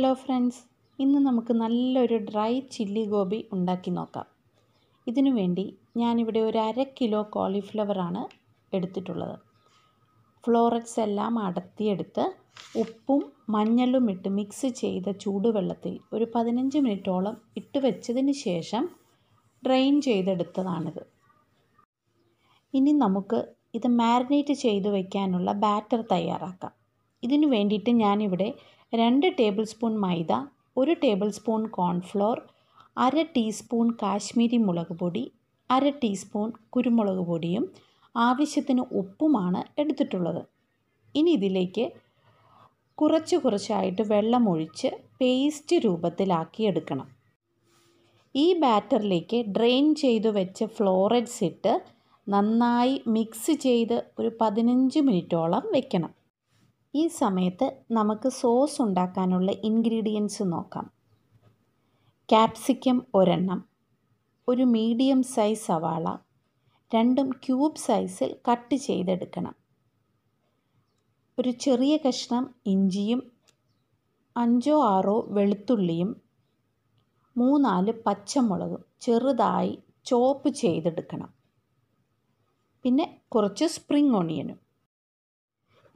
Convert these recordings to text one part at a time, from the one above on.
hello friends ഇന്ന് നമുക്ക് നല്ലൊരു ഡ്രൈ ചില്ലി ഗോബി ഉണ്ടാക്കി നോക്കാം ഇതിനു വേണ്ടി ഞാനിവിടെ ഒരു അര കിലോ കോളിഫ്ലവറാണ് എടുത്തിട്ടുള്ളത് ഫ്ലോററ്റ്സ് എല്ലാം അടത്തിയെടുത്ത് ഉപ്പും മഞ്ഞളും ഇട്ട് മിക്സ് ചെയ്ത ചൂടുവെള്ളത്തിൽ ഒരു പതിനഞ്ച് മിനിറ്റോളം ഇട്ട് വെച്ചതിന് ശേഷം ഡ്രെയിൻ ചെയ്തെടുത്തതാണിത് ഇനി നമുക്ക് ഇത് മാരിനേറ്റ് ചെയ്ത് വയ്ക്കാനുള്ള ബാറ്റർ തയ്യാറാക്കാം ഇതിനു വേണ്ടിയിട്ട് ഞാനിവിടെ രണ്ട് ടേബിൾ സ്പൂൺ മൈദ ഒരു ടേബിൾ സ്പൂൺ കോൺഫ്ലോർ അര ടീസ്പൂൺ കാശ്മീരി മുളക് പൊടി അര ടീസ്പൂൺ കുരുമുളക് പൊടിയും ആവശ്യത്തിന് ഉപ്പുമാണ് എടുത്തിട്ടുള്ളത് ഇനി ഇതിലേക്ക് കുറച്ച് കുറച്ചായിട്ട് വെള്ളമൊഴിച്ച് പേസ്റ്റ് രൂപത്തിലാക്കി എടുക്കണം ഈ ബാറ്ററിലേക്ക് ഡ്രെയിൻ ചെയ്തു വെച്ച് ഫ്ലോറെഡ്സ് ഇട്ട് നന്നായി മിക്സ് ചെയ്ത് ഒരു പതിനഞ്ച് മിനിറ്റോളം വെക്കണം ഈ സമയത്ത് നമുക്ക് സോസ് ഉണ്ടാക്കാനുള്ള ഇൻഗ്രീഡിയൻസ് നോക്കാം ക്യാപ്സിക്കം ഒരെണ്ണം ഒരു മീഡിയം സൈസ് സവാള രണ്ടും ക്യൂബ് സൈസിൽ കട്ട് ചെയ്തെടുക്കണം ഒരു ചെറിയ കഷ്ണം ഇഞ്ചിയും അഞ്ചോ ആറോ വെളുത്തുള്ളിയും മൂന്നാല് പച്ചമുളകും ചെറുതായി ചോപ്പ് ചെയ്തെടുക്കണം പിന്നെ കുറച്ച് സ്പ്രിംഗ് ഓണിയനും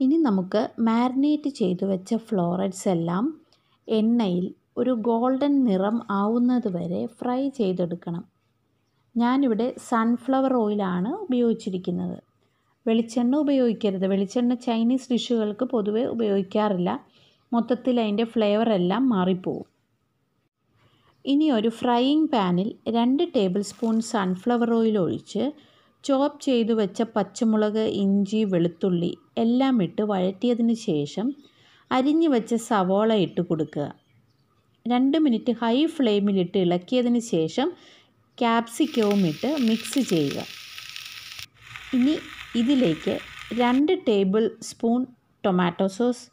ഇനി നമുക്ക് മാരിനേറ്റ് ചെയ്ത് വെച്ച ഫ്ലോററ്റ്സ് എല്ലാം എണ്ണയിൽ ഒരു ഗോൾഡൻ നിറം ആവുന്നത് വരെ ഫ്രൈ ചെയ്തെടുക്കണം ഞാനിവിടെ സൺഫ്ലവർ ഓയിലാണ് ഉപയോഗിച്ചിരിക്കുന്നത് വെളിച്ചെണ്ണ ഉപയോഗിക്കരുത് വെളിച്ചെണ്ണ ചൈനീസ് ഡിഷുകൾക്ക് പൊതുവെ ഉപയോഗിക്കാറില്ല മൊത്തത്തിൽ അതിൻ്റെ ഫ്ലേവർ എല്ലാം മാറിപ്പോവും ഇനി ഒരു ഫ്രൈയിങ് പാനിൽ രണ്ട് ടേബിൾ സ്പൂൺ സൺഫ്ലവർ ഓയിൽ ഒഴിച്ച് ചോപ്പ് ചെയ്തു വെച്ച പച്ചമുളക് ഇഞ്ചി വെളുത്തുള്ളി എല്ലാം ഇട്ട് വഴറ്റിയതിന് ശേഷം അരിഞ്ഞു വെച്ച സവോള ഇട്ട് കൊടുക്കുക രണ്ട് മിനിറ്റ് ഹൈ ഫ്ലെയിമിലിട്ട് ഇളക്കിയതിന് ശേഷം ക്യാപ്സിക്കവും ഇട്ട് മിക്സ് ചെയ്യുക ഇനി ഇതിലേക്ക് രണ്ട് ടേബിൾ സ്പൂൺ ടൊമാറ്റോ സോസ്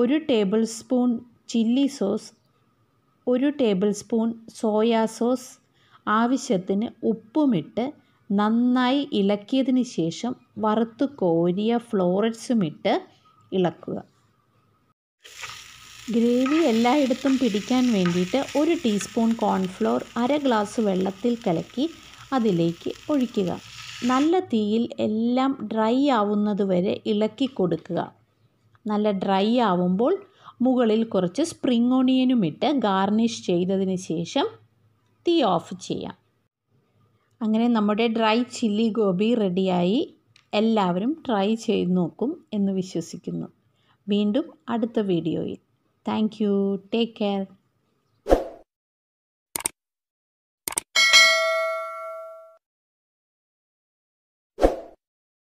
ഒരു ടേബിൾ സ്പൂൺ ചില്ലി സോസ് ഒരു ടേബിൾ സ്പൂൺ സോയാ സോസ് ആവശ്യത്തിന് ഉപ്പുമിട്ട് നന്നായി ഇളക്കിയതിന് ശേഷം വറുത്ത് കോരിയ ഫ്ലോററ്റ്സും ഇട്ട് ഇളക്കുക ഗ്രേവി എല്ലായിടത്തും പിടിക്കാൻ വേണ്ടിയിട്ട് ഒരു ടീസ്പൂൺ കോൺഫ്ലോർ അര ഗ്ലാസ് വെള്ളത്തിൽ കലക്കി അതിലേക്ക് ഒഴിക്കുക നല്ല തീയിൽ എല്ലാം ഡ്രൈ ആവുന്നത് വരെ ഇളക്കി കൊടുക്കുക നല്ല ഡ്രൈ ആവുമ്പോൾ മുകളിൽ കുറച്ച് സ്പ്രിംഗ് ഓണിയനും ഇട്ട് ഗാർണിഷ് ചെയ്തതിന് ശേഷം തീ ഓഫ് ചെയ്യാം അങ്ങനെ നമ്മുടെ ഡ്രൈ ചില്ലി ഗോബി റെഡിയായി എല്ലാവരും ട്രൈ ചെയ്ത് നോക്കും എന്ന് വിശ്വസിക്കുന്നു വീണ്ടും അടുത്ത വീഡിയോയിൽ താങ്ക് യു ടേക്ക് കെയർ